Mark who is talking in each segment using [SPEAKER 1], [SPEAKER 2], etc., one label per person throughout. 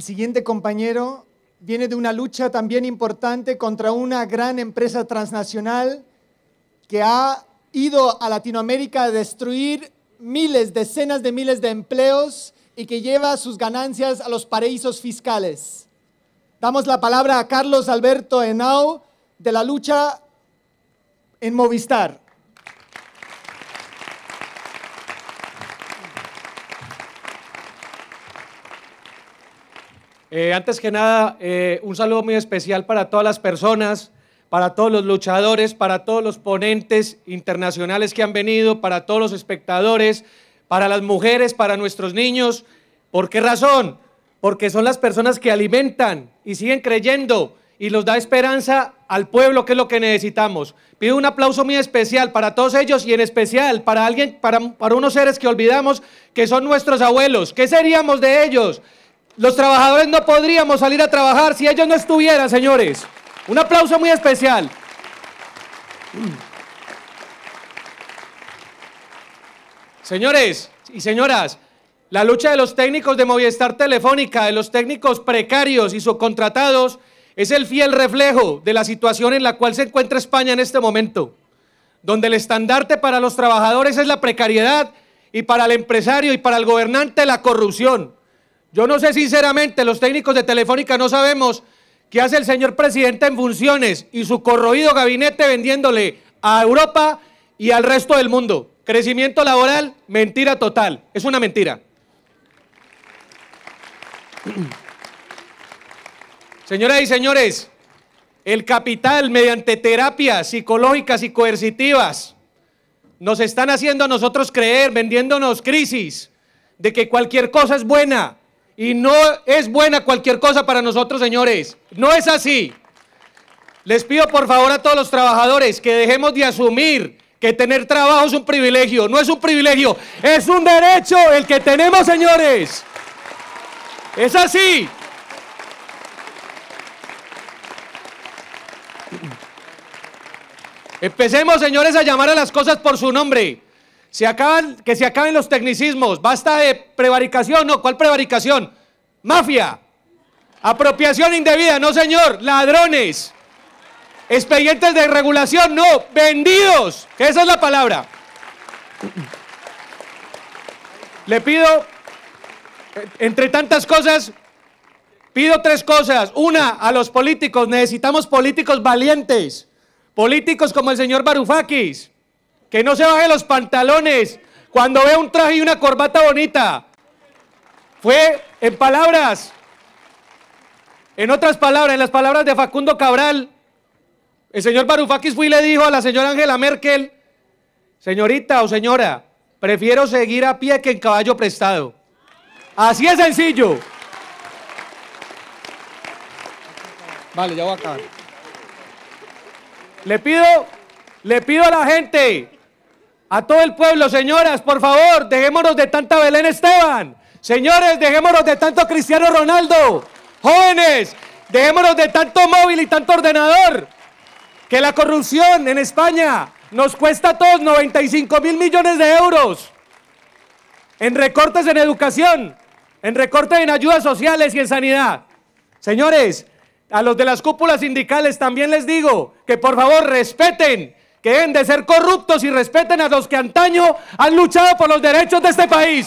[SPEAKER 1] El siguiente compañero viene de una lucha también importante contra una gran empresa transnacional que ha ido a Latinoamérica a destruir miles, decenas de miles de empleos y que lleva sus ganancias a los paraísos fiscales. Damos la palabra a Carlos Alberto Henao de la lucha en Movistar. Eh, antes que nada, eh, un saludo muy especial para todas las personas, para todos los luchadores, para todos los ponentes internacionales que han venido, para todos los espectadores, para las mujeres, para nuestros niños. ¿Por qué razón? Porque son las personas que alimentan y siguen creyendo y los da esperanza al pueblo, que es lo que necesitamos. Pido un aplauso muy especial para todos ellos y en especial para alguien, para, para unos seres que olvidamos que son nuestros abuelos. ¿Qué seríamos de ellos? Los trabajadores no podríamos salir a trabajar si ellos no estuvieran, señores. Un aplauso muy especial. Señores y señoras, la lucha de los técnicos de Movistar Telefónica, de los técnicos precarios y subcontratados, es el fiel reflejo de la situación en la cual se encuentra España en este momento, donde el estandarte para los trabajadores es la precariedad y para el empresario y para el gobernante la corrupción. Yo no sé sinceramente, los técnicos de Telefónica no sabemos qué hace el señor presidente en funciones y su corroído gabinete vendiéndole a Europa y al resto del mundo. Crecimiento laboral, mentira total. Es una mentira. Señoras y señores, el capital mediante terapias psicológicas y coercitivas nos están haciendo a nosotros creer, vendiéndonos crisis, de que cualquier cosa es buena, y no es buena cualquier cosa para nosotros, señores. No es así. Les pido por favor a todos los trabajadores que dejemos de asumir que tener trabajo es un privilegio. No es un privilegio, es un derecho el que tenemos, señores. Es así. Empecemos, señores, a llamar a las cosas por su nombre. Se que se acaben los tecnicismos. Basta de prevaricación. No, ¿cuál prevaricación? Mafia. Apropiación indebida, no señor. Ladrones. Expedientes de regulación, no. Vendidos. Que esa es la palabra. Le pido, eh, entre tantas cosas, pido tres cosas. Una, a los políticos. Necesitamos políticos valientes. Políticos como el señor Barufakis. Que no se baje los pantalones cuando ve un traje y una corbata bonita. Fue en palabras, en otras palabras, en las palabras de Facundo Cabral, el señor Barufakis fue y le dijo a la señora Angela Merkel, señorita o señora, prefiero seguir a pie que en caballo prestado. Así es sencillo. Vale, ya voy a acabar. Le pido, le pido a la gente, a todo el pueblo, señoras, por favor, dejémonos de tanta Belén Esteban. Señores, dejémonos de tanto Cristiano Ronaldo. Jóvenes, dejémonos de tanto móvil y tanto ordenador. Que la corrupción en España nos cuesta a todos 95 mil millones de euros en recortes en educación, en recortes en ayudas sociales y en sanidad. Señores, a los de las cúpulas sindicales también les digo que por favor respeten, que deben de ser corruptos y respeten a los que antaño han luchado por los derechos de este país.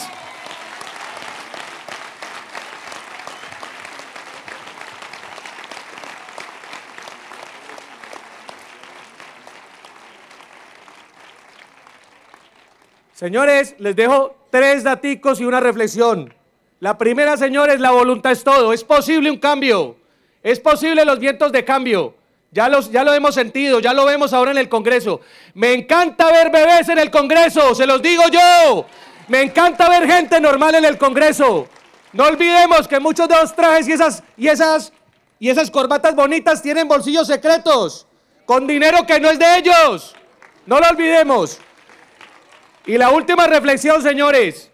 [SPEAKER 1] Señores, les dejo tres daticos y una reflexión. La primera, señores, la voluntad es todo. Es posible un cambio. Es posible los vientos de cambio. Ya, los, ya lo hemos sentido, ya lo vemos ahora en el Congreso. Me encanta ver bebés en el Congreso, se los digo yo. Me encanta ver gente normal en el Congreso. No olvidemos que muchos de los trajes y esas, y esas, y esas corbatas bonitas tienen bolsillos secretos, con dinero que no es de ellos. No lo olvidemos. Y la última reflexión, señores,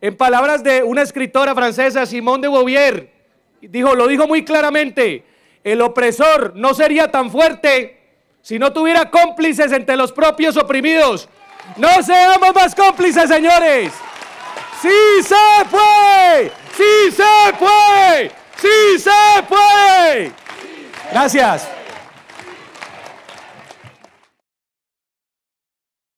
[SPEAKER 1] en palabras de una escritora francesa, Simone de Beauvoir, dijo, lo dijo muy claramente, el opresor no sería tan fuerte si no tuviera cómplices entre los propios oprimidos. No seamos más cómplices, señores. Sí se fue, sí se fue, sí se fue. Gracias.